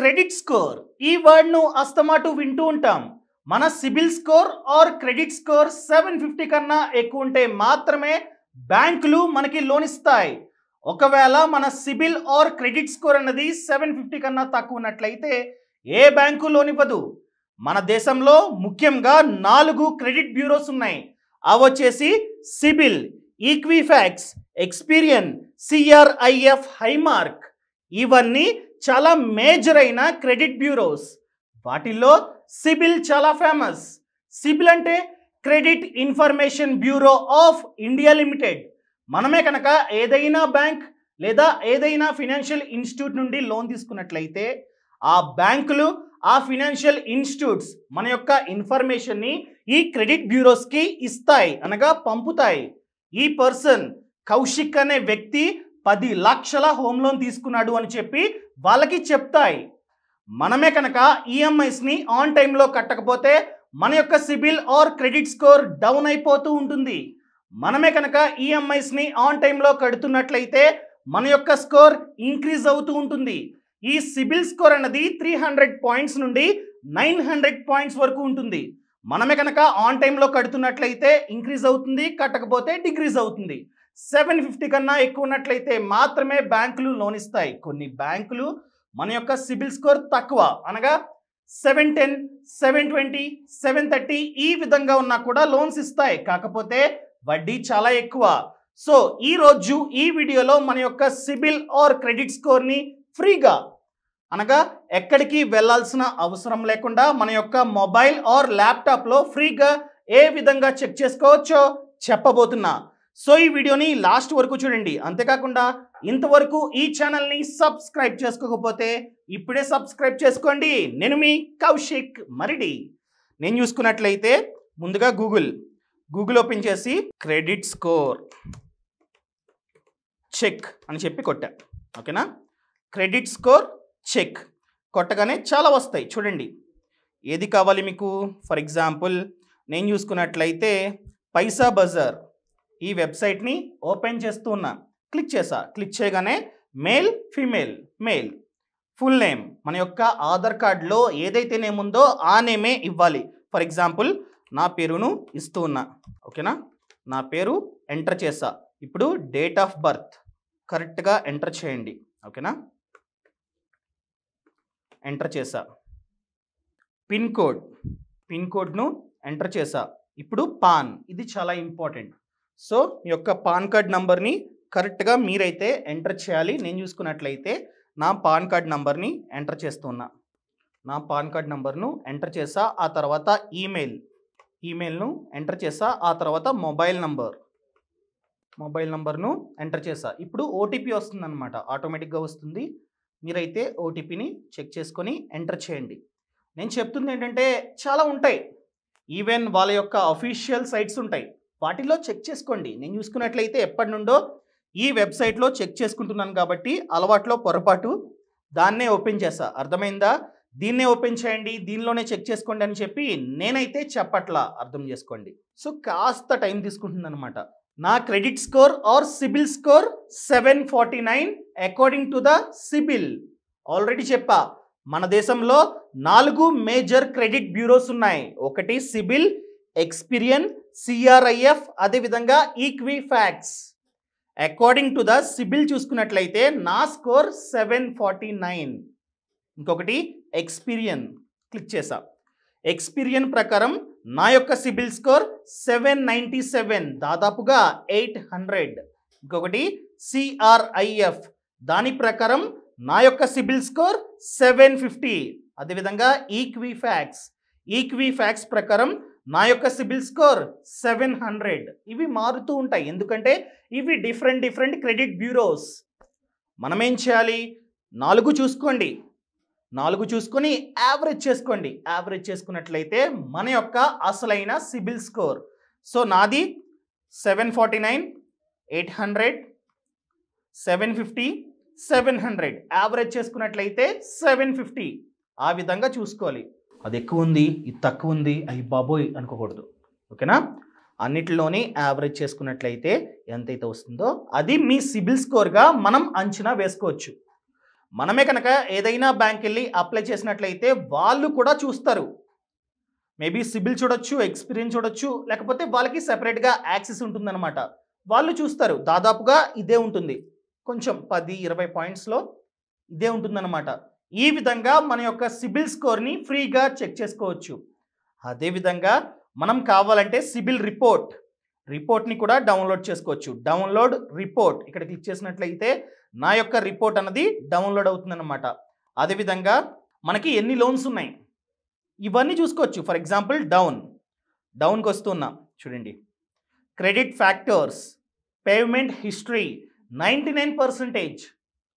credit score ఈ వర్డ్ను అస్తమాటు వింటూ ఉంటాం మన CIBIL score or credit score seven fifty కన్నా ఎక్కువ ఉంటే మాత్రమే బ్యాంకులు మనకి లోన్ ఇస్తాయి ఒకవేళ మన సిబిల్ ఆర్ క్రెడిట్ స్కోర్ అన్నది సెవెన్ ఫిఫ్టీ కన్నా తక్కువ ఉన్నట్లయితే ఏ బ్యాంకు లోన్ ఇవ్వదు మన దేశంలో ముఖ్యంగా నాలుగు క్రెడిట్ బ్యూరోస్ ఉన్నాయి అవి వచ్చేసి CIBIL Equifax Experian CRIF High Mark ఇవన్నీ చాలా మేజర్ అయిన క్రెడిట్ బ్యూరోస్ వాటిల్లో సిబిల్ చాలా ఫేమస్ సిబిల్ అంటే credit information bureau of India limited మనమే కనుక ఏదైనా బ్యాంక్ లేదా ఏదైనా ఫినాన్షియల్ ఇన్స్టిట్యూట్ నుండి లోన్ తీసుకున్నట్లయితే ఆ బ్యాంకులు ఆ ఫినాన్షియల్ ఇన్స్టిట్యూట్స్ మన యొక్క ఇన్ఫర్మేషన్ని ఈ క్రెడిట్ బ్యూరోస్కి ఇస్తాయి అనగా పంపుతాయి ఈ పర్సన్ కౌశిక్ అనే వ్యక్తి పది లక్షల హోమ్ లోన్ తీసుకున్నాడు అని చెప్పి వాళ్ళకి చెప్తాయి మనమే కనుక ఈఎంఐస్ని ఆన్ టైంలో కట్టకపోతే మన యొక్క CIBIL or credit score down అయిపోతూ ఉంటుంది మనమే కనుక ఈఎంఐస్ని ఆన్ టైంలో కడుతున్నట్లయితే మన యొక్క స్కోర్ ఇంక్రీజ్ అవుతూ ఉంటుంది ఈ సిబిల్ స్కోర్ అన్నది త్రీ హండ్రెడ్ పాయింట్స్ నుండి నైన్ హండ్రెడ్ పాయింట్స్ వరకు ఉంటుంది మనమే కనుక ఆన్ టైంలో కడుతున్నట్లయితే ఇంక్రీజ్ అవుతుంది కట్టకపోతే డిక్రీజ్ అవుతుంది సెవెన్ ఫిఫ్టీ కన్నా ఎక్కువ ఉన్నట్లయితే మాత్రమే బ్యాంకులు లోన్ ఇస్తాయి కొన్ని బ్యాంకులు మన యొక్క సిబిల్ స్కోర్ తక్కువ అనగా seven ten seven twenty seven thirty ఈ విధంగా ఉన్నా కూడా లోన్స్ ఇస్తాయి కాకపోతే వడ్డీ చాలా ఎక్కువ సో ఈరోజు ఈ వీడియోలో మన యొక్క సిబిల్ ఆర్ క్రెడిట్ స్కోర్ని ఫ్రీగా అనగా ఎక్కడికి వెళ్లాల్సిన అవసరం లేకుండా మన యొక్క మొబైల్ ఆర్ ల్యాప్టాప్లో ఫ్రీగా ఏ విధంగా చెక్ చేసుకోవచ్చో చెప్పబోతున్నా సో ఈ వీడియోని లాస్ట్ వరకు చూడండి అంతేకాకుండా ఇంతవరకు ఈ ఛానల్ని సబ్స్క్రైబ్ చేసుకోకపోతే ఇప్పుడే సబ్స్క్రైబ్ చేసుకోండి నేను మీ కౌశిక్ మరిడి నేను చూసుకున్నట్లయితే ముందుగా గూగుల్ గూగుల్ ఓపెన్ చేసి క్రెడిట్ స్కోర్ చెక్ అని చెప్పి కొట్టా ఓకేనా క్రెడిట్ స్కోర్ చెక్ కొట్టగానే చాలా వస్తాయి చూడండి ఏది కావాలి మీకు ఫర్ ఎగ్జాంపుల్ నేను చూసుకున్నట్లయితే పైసా బజార్ ఈ వెబ్సైట్ని ఓపెన్ చేస్తూ ఉన్నా క్లిక్ చేసా క్లిక్ చేయగానే male female male full name మన యొక్క ఆధార్ కార్డులో ఏదైతే నేమ్ ఉందో ఆ నేమే ఇవ్వాలి ఫర్ ఎగ్జాంపుల్ నా పేరును ఇస్తూ ఉన్నా ఓకేనా నా పేరు ఎంటర్ చేసా ఇప్పుడు డేట్ ఆఫ్ బర్త్ కరెక్ట్గా ఎంటర్ చేయండి ఓకేనా ఎంటర్ చేసా పిన్ కోడ్ పిన్ కోడ్ను ఎంటర్ చేసా ఇప్పుడు పాన్ ఇది చాలా ఇంపార్టెంట్ సో మీ యొక్క పాన్ కార్డ్ నంబర్ని కరెక్ట్గా మీరైతే ఎంటర్ చేయాలి నేను చూసుకున్నట్లయితే నా పాన్ కార్డ్ నంబర్ని ఎంటర్ చేస్తున్నా నా పాన్ కార్డ్ నంబర్ను ఎంటర్ చేసా ఆ తర్వాత ఈమెయిల్ ఈమెయిల్ను ఎంటర్ చేసా ఆ తర్వాత మొబైల్ నంబర్ మొబైల్ నంబర్ను ఎంటర్ చేసా ఇప్పుడు ఓటీపీ అనమాట ఆటోమేటిక్గా వస్తుంది మీరైతే ఓటీపీని చెక్ చేసుకొని ఎంటర్ చేయండి నేను చెప్తుంది ఏంటంటే చాలా ఉంటాయి ఈవెన్ వాళ్ళ యొక్క అఫీషియల్ సైట్స్ ఉంటాయి వాటిలో చెక్ చేసుకోండి నేను చూసుకున్నట్లయితే ఎప్పటి నుండో ఈ వెబ్సైట్లో చెక్ చేసుకుంటున్నాను కాబట్టి అలవాట్లో పొరపాటు దాన్నే ఓపెన్ చేస్తా అర్థమైందా దీన్నే ఓపెన్ చేయండి దీనిలోనే చెక్ చేసుకోండి అని చెప్పి నేనైతే చెప్పట్లా అర్థం చేసుకోండి సో కాస్త టైం తీసుకుంటుందనమాట నా credit score or CIBIL score seven forty nine according to the CIBIL already చెప్పా మన దేశంలో నాలుగు మేజర్ క్రెడిట్ బ్యూరోస్ ఉన్నాయి ఒకటి సిబిల్ ఎక్స్పీరియన్ సిఆర్ఐఎఫ్ అదేవిధంగా Equifax according to the CIBIL చూసుకున్నట్లయితే నా స్కోర్ సెవెన్ ఫార్టీ నైన్ ఇంకొకటి ఎక్స్పీరియన్ క్లిక్ చేసా ఎక్స్పీరియన్ ప్రకారం నా యొక్క CIBIL score seven ninety seven దాదాపుగా ఎయిట్ హండ్రెడ్ ఇంకొకటి సిఆర్ఐఎఫ్ దాని ప్రకారం నా యొక్క సిబిల్ స్కోర్ సెవెన్ ఫిఫ్టీ అదేవిధంగా ఈక్వీ ఫ్యాక్స్ ఈక్వీ ఫ్యాక్స్ ప్రకారం నా యొక్క సిబిల్ స్కోర్ సెవెన్ హండ్రెడ్ ఇవి మారుతూ ఉంటాయి ఎందుకంటే ఇవి డిఫరెంట్ డిఫరెంట్ క్రెడిట్ బ్యూరోస్ మనం ఏం చేయాలి నాలుగు చూసుకోండి నాలుగు చూసుకొని యావరేజ్ చేసుకోండి యావరేజ్ చేసుకున్నట్లయితే మన యొక్క అసలైన సిబిల్ స్కోర్ సో నాది seven forty nine eight hundred seven fifty seven hundred average చేసుకున్నట్లయితే సెవెన్ ఫిఫ్టీ ఆ విధంగా చూసుకోవాలి అది ఎక్కువ ఉంది ఇది తక్కువ ఉంది అయ్యి బాబోయ్ అనుకోకూడదు ఓకేనా అన్నిటిలోనే యావరేజ్ చేసుకున్నట్లయితే ఎంతైతే వస్తుందో అది మీ సిబిల్ స్కోర్గా మనం అంచనా వేసుకోవచ్చు మనమే కనుక ఏదైనా బ్యాంక్ వెళ్ళి అప్లై చేసినట్లయితే వాళ్ళు కూడా చూస్తారు మేబీ సిబిల్ చూడొచ్చు ఎక్స్పీరియన్స్ చూడొచ్చు లేకపోతే వాళ్ళకి సెపరేట్గా యాక్సెస్ ఉంటుందన్నమాట వాళ్ళు చూస్తారు దాదాపుగా ఇదే ఉంటుంది కొంచెం పది ఇరవై పాయింట్స్లో ఇదే ఉంటుందన్నమాట ఈ విధంగా మన యొక్క సిబిల్ స్కోర్ని ఫ్రీగా చెక్ చేసుకోవచ్చు అదేవిధంగా మనం కావాలంటే సిబిల్ రిపోర్ట్ రిపోర్ట్ని కూడా డౌన్లోడ్ చేసుకోవచ్చు డౌన్లోడ్ రిపోర్ట్ ఇక్కడ క్లిక్ చేసినట్లయితే నా యొక్క రిపోర్ట్ అన్నది డౌన్లోడ్ అవుతుందన్నమాట అదేవిధంగా మనకి ఎన్ని లోన్స్ ఉన్నాయి ఇవన్నీ చూసుకోవచ్చు ఫర్ ఎగ్జాంపుల్ డౌన్ డౌన్కి వస్తున్నా చూడండి credit factors payment history ninety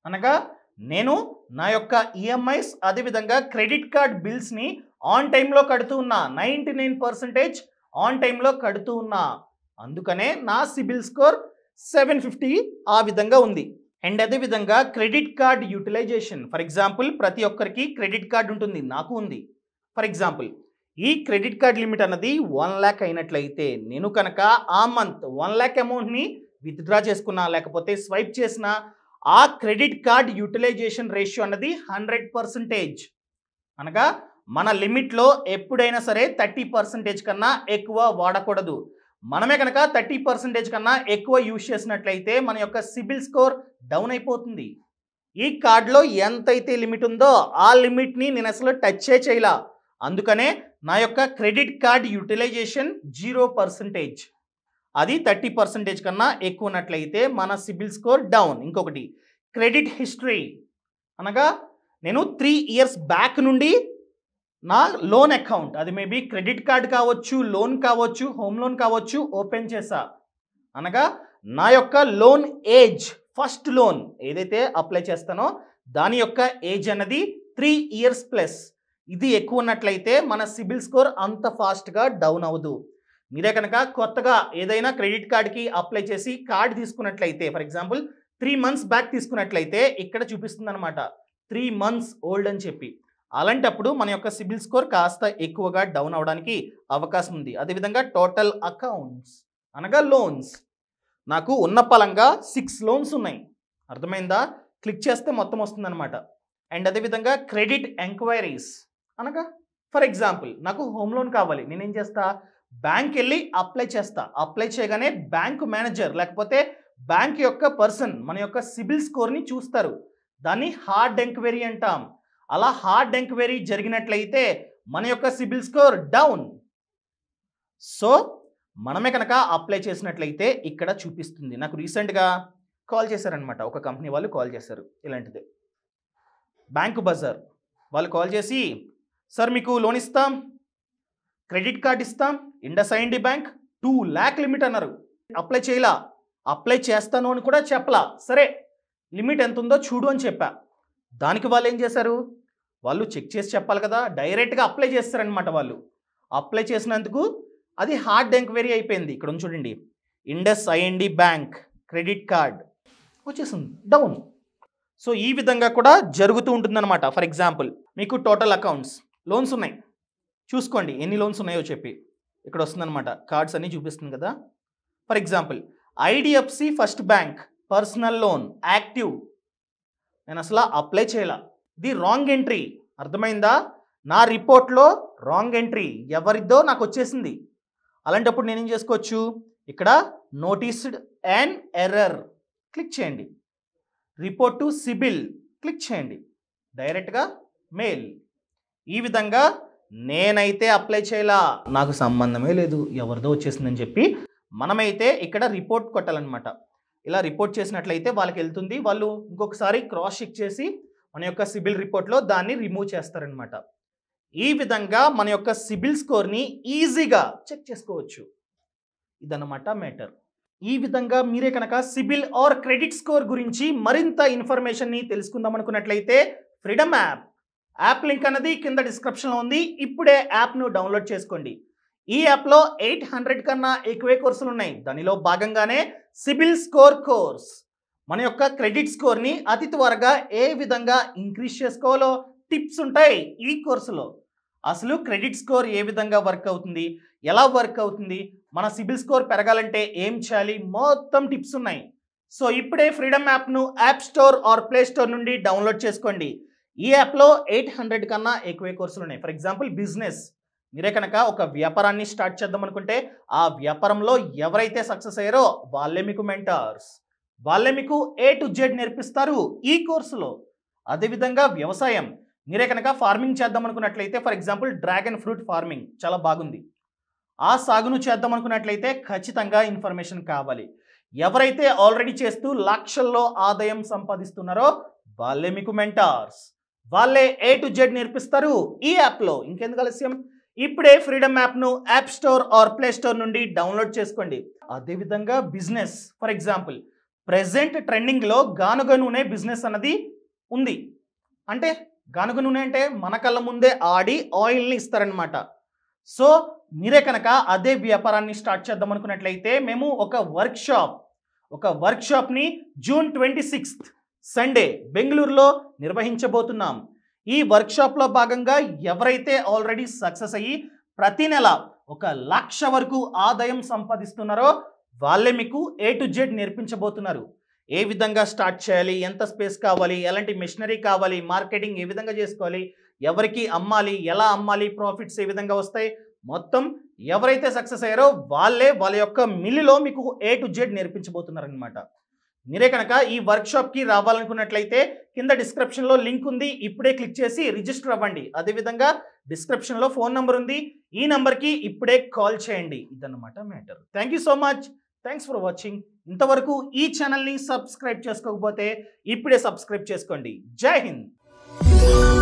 అనగా నేను నా యొక్క ఈఎంఐస్ e అదేవిధంగా క్రెడిట్ కార్డ్ బిల్స్ని ఆన్ టైంలో కడుతూ ఉన్నా నైంటీ నైన్ పర్సెంటేజ్ ఆన్ టైంలో కడుతూ ఉన్నా అందుకనే నా సిబిల్ స్కోర్ సెవెన్ ఫిఫ్టీ ఆ విధంగా ఉంది అండ్ అదేవిధంగా credit card utilization for example ప్రతి ఒక్కరికి క్రెడిట్ కార్డ్ ఉంటుంది నాకు ఉంది ఫర్ ఎగ్జాంపుల్ ఈ క్రెడిట్ కార్డ్ లిమిట్ అన్నది వన్ ల్యాక్ అయినట్లయితే నేను కనుక ఆ మంత్ వన్ ల్యాక్ అమౌంట్ని విత్డ్రా చేసుకున్నా లేకపోతే స్వైప్ చేసిన ఆ క్రెడిట్ కార్డ్ యూటిలైజేషన్ రేషియో అన్నది హండ్రెడ్ పర్సంటేజ్ అనగా మన లిమిట్లో ఎప్పుడైనా సరే థర్టీ పర్సంటేజ్ కన్నా ఎక్కువ వాడకూడదు మనమే కనుక థర్టీ పర్సెంటేజ్ కన్నా ఎక్కువ యూజ్ చేసినట్లయితే మన యొక్క సిబిల్ స్కోర్ డౌన్ అయిపోతుంది ఈ కార్డులో ఎంతైతే లిమిట్ ఉందో ఆ లిమిట్ని నేను అసలు టచ్చే చేయలా అందుకనే నా యొక్క credit card utilization zero percentage అది థర్టీ పర్సెంటేజ్ కన్నా ఎక్కువ ఉన్నట్లయితే మన సిబిల్ స్కోర్ డౌన్ ఇంకొకటి క్రెడిట్ హిస్టరీ అనగా నేను త్రీ ఇయర్స్ బ్యాక్ నుండి నా లోన్ అకౌంట్ అది మేబీ క్రెడిట్ కార్డ్ కావచ్చు లోన్ కావచ్చు హోమ్ లోన్ కావచ్చు ఓపెన్ చేసా అనగా నా యొక్క లోన్ ఏజ్ ఫస్ట్ లోన్ ఏదైతే అప్లై చేస్తానో దాని యొక్క ఏజ్ అన్నది త్రీ ఇయర్స్ ప్లస్ ఇది ఎక్కువ ఉన్నట్లయితే మన సిబిల్ స్కోర్ అంత ఫాస్ట్గా డౌన్ అవ్వదు మీరే కనుక కొత్తగా ఏదైనా క్రెడిట్ కార్డ్కి అప్లై చేసి కార్డ్ తీసుకున్నట్లయితే for example three months back తీసుకున్నట్లయితే ఇక్కడ చూపిస్తుంది అనమాట త్రీ మంత్స్ ఓల్డ్ అని చెప్పి అలాంటప్పుడు మన యొక్క సిబిల్ స్కోర్ కాస్త ఎక్కువగా డౌన్ అవడానికి అవకాశం ఉంది అదేవిధంగా టోటల్ అకౌంట్స్ అనగా లోన్స్ నాకు ఉన్న పలంగా సిక్స్ లోన్స్ ఉన్నాయి అర్థమైందా క్లిక్ చేస్తే మొత్తం అనమాట అండ్ అదేవిధంగా క్రెడిట్ ఎంక్వైరీస్ అనగా ఫర్ ఎగ్జాంపుల్ నాకు హోమ్ లోన్ కావాలి నేనేం చేస్తా బ్యాంక్ వెళ్ళి అప్లై చేస్తా అప్లై చేయగానే బ్యాంక్ మేనేజర్ లేకపోతే బ్యాంక్ యొక్క పర్సన్ మన యొక్క సిబిల్ స్కోర్ని చూస్తారు దాన్ని హార్డ్ ఎంక్వైరీ అంటాం అలా హార్డ్ ఎంక్వైరీ జరిగినట్లయితే మన యొక్క సిబిల్ స్కోర్ డౌన్ సో మనమే కనుక అప్లై చేసినట్లయితే ఇక్కడ చూపిస్తుంది నాకు రీసెంట్గా కాల్ చేశారనమాట ఒక కంపెనీ వాళ్ళు కాల్ చేశారు ఇలాంటిది బ్యాంకు బజార్ వాళ్ళు కాల్ చేసి సార్ మీకు లోన్ ఇస్తాం క్రెడిట్ కార్డ్ ఇస్తాం IndusInd bank two lakh limit అన్నారు అప్లై చేయలా అప్లై చేస్తాను అని కూడా చెప్పలా సరే లిమిట్ ఎంత ఉందో చూడు అని చెప్పా దానికి వాళ్ళు ఏం చేశారు వాళ్ళు చెక్ చేసి చెప్పాలి కదా డైరెక్ట్గా అప్లై చేస్తారనమాట వాళ్ళు అప్లై చేసినందుకు అది హార్డ్ ఎంక్వైరీ అయిపోయింది ఇక్కడ చూడండి IndusInd bank credit card వచ్చేసింది డౌన్ సో ఈ విధంగా కూడా జరుగుతూ ఉంటుందన్నమాట ఫర్ ఎగ్జాంపుల్ మీకు టోటల్ అకౌంట్స్ లోన్స్ ఉన్నాయి చూసుకోండి ఎన్ని లోన్స్ ఉన్నాయో చెప్పి ఇక్కడ వస్తుందన్నమాట కార్డ్స్ అన్నీ చూపిస్తుంది కదా for example IDFC First Bank personal loan active నేను అసలు అప్లై చేయాల ది రాంగ్ ఎంట్రీ అర్థమైందా నా రిపోర్ట్లో రాంగ్ ఎంట్రీ ఎవరిదో నాకు వచ్చేసింది అలాంటప్పుడు నేనేం చేసుకోవచ్చు ఇక్కడ నోటీస్డ్ అండ్ ఎర్రర్ క్లిక్ చేయండి రిపోర్ట్ టు సిబిల్ క్లిక్ చేయండి డైరెక్ట్గా మెయిల్ ఈ విధంగా నేనైతే అప్లై చేయలా నాకు సంబంధమే లేదు ఎవరిదో వచ్చేసిందని చెప్పి మనమైతే ఇక్కడ రిపోర్ట్ కొట్టాలన్నమాట ఇలా రిపోర్ట్ చేసినట్లయితే వాళ్ళకి వెళ్తుంది వాళ్ళు ఇంకొకసారి క్రాస్ చెక్ చేసి మన యొక్క సిబిల్ రిపోర్ట్లో దాన్ని రిమూవ్ చేస్తారనమాట ఈ విధంగా మన యొక్క సిబిల్ స్కోర్ని ఈజీగా చెక్ చేసుకోవచ్చు ఇదన్నమాట మ్యాటర్ ఈ విధంగా మీరే కనుక సిబిల్ ఆర్ క్రెడిట్ స్కోర్ గురించి మరింత ఇన్ఫర్మేషన్ని తెలుసుకుందాం అనుకున్నట్లయితే ఫ్రీడమ్ యాప్ యాప్ లింక్ అనేది కింద డిస్క్రిప్షన్లో ఉంది ఇప్పుడే యాప్ను డౌన్లోడ్ చేసుకోండి ఈ యాప్లో ఎయిట్ హండ్రెడ్ కన్నా ఎక్కువే కోర్సులు ఉన్నాయి దానిలో భాగంగానే సిబిల్ స్కోర్ కోర్స్ మన యొక్క క్రెడిట్ స్కోర్ని అతి త్వరగా ఏ విధంగా ఇంక్రీజ్ చేసుకోవాలో టిప్స్ ఉంటాయి ఈ కోర్సులో అసలు క్రెడిట్ స్కోర్ ఏ విధంగా వర్క్ అవుతుంది ఎలా వర్క్ అవుతుంది మన సిబిల్ స్కోర్ పెరగాలంటే ఏం చేయాలి మొత్తం టిప్స్ ఉన్నాయి సో ఇప్పుడే ఫ్రీడమ్ యాప్ను app store or play store నుండి డౌన్లోడ్ చేసుకోండి ఈ యాప్లో ఎయిట్ హండ్రెడ్ కన్నా ఎక్కువ కోర్సులు ఉన్నాయి ఫర్ ఎగ్జాంపుల్ బిజినెస్ మీరే కనుక ఒక వ్యాపారాన్ని స్టార్ట్ చేద్దాం అనుకుంటే ఆ వ్యాపారంలో ఎవరైతే సక్సెస్ అయ్యారో వాళ్ళే మీకు మెంటార్స్ వాళ్ళే మీకు ఏ టు జెడ్ నేర్పిస్తారు ఈ కోర్సులో అదేవిధంగా వ్యవసాయం మీరే కనుక ఫార్మింగ్ చేద్దాం అనుకున్నట్లయితే for example dragon fruit farming చాలా బాగుంది ఆ సాగును చేద్దాం అనుకున్నట్లయితే ఖచ్చితంగా ఇన్ఫర్మేషన్ కావాలి ఎవరైతే ఆల్రెడీ చేస్తూ లక్షల్లో ఆదాయం సంపాదిస్తున్నారో వాళ్ళే మీకు మెంటార్స్ వాళ్ళే ఏ టు జెడ్ నేర్పిస్తారు ఈ యాప్లో ఇంకెందుకు ఆలస్యం ఇప్పుడే ఫ్రీడమ్ యాప్ను app store or play store నుండి డౌన్లోడ్ చేసుకోండి అదేవిధంగా బిజినెస్ ఫర్ ఎగ్జాంపుల్ ప్రజెంట్ ట్రెండింగ్లో గానుగ నూనె బిజినెస్ అన్నది ఉంది అంటే గానుగ నూనె అంటే మన కళ్ళ ముందే ఆడి ఆయిల్ని ఇస్తారనమాట సో మీరే కనుక అదే వ్యాపారాన్ని స్టార్ట్ చేద్దాం అనుకున్నట్లయితే మేము ఒక వర్క్షాప్ ఒక వర్క్షాప్ని జూన్ ట్వంటీ సిక్స్త్ సండే బెంగళూరులో నిర్వహించబోతున్నాం ఈ వర్క్షాప్లో భాగంగా ఎవరైతే ఆల్రెడీ సక్సెస్ అయ్యి ప్రతి నెల ఒక లక్ష వరకు ఆదాయం సంపాదిస్తున్నారో వాళ్ళే మీకు ఏ టు జెడ్ నేర్పించబోతున్నారు ఏ విధంగా స్టార్ట్ చేయాలి ఎంత స్పేస్ కావాలి ఎలాంటి మిషనరీ కావాలి మార్కెటింగ్ ఏ విధంగా చేసుకోవాలి ఎవరికి అమ్మాలి ఎలా అమ్మాలి ప్రాఫిట్స్ ఏ విధంగా వస్తాయి మొత్తం ఎవరైతే సక్సెస్ అయ్యారో వాళ్ళే వాళ్ళ యొక్క మిల్లులో మీకు ఏ టు జెడ్ నేర్పించబోతున్నారనమాట మీరే కనుక ఈ వర్క్షాప్కి రావాలనుకున్నట్లయితే కింద డిస్క్రిప్షన్లో లింక్ ఉంది ఇప్పుడే క్లిక్ చేసి రిజిస్టర్ అవ్వండి అదేవిధంగా డిస్క్రిప్షన్లో ఫోన్ నంబర్ ఉంది ఈ నెంబర్కి ఇప్పుడే కాల్ చేయండి ఇదన్నమాట matter thank so much thanks for watching ఇంతవరకు ఈ ఛానల్ని సబ్స్క్రైబ్ చేసుకోకపోతే ఇప్పుడే సబ్స్క్రైబ్ చేసుకోండి జై హింద్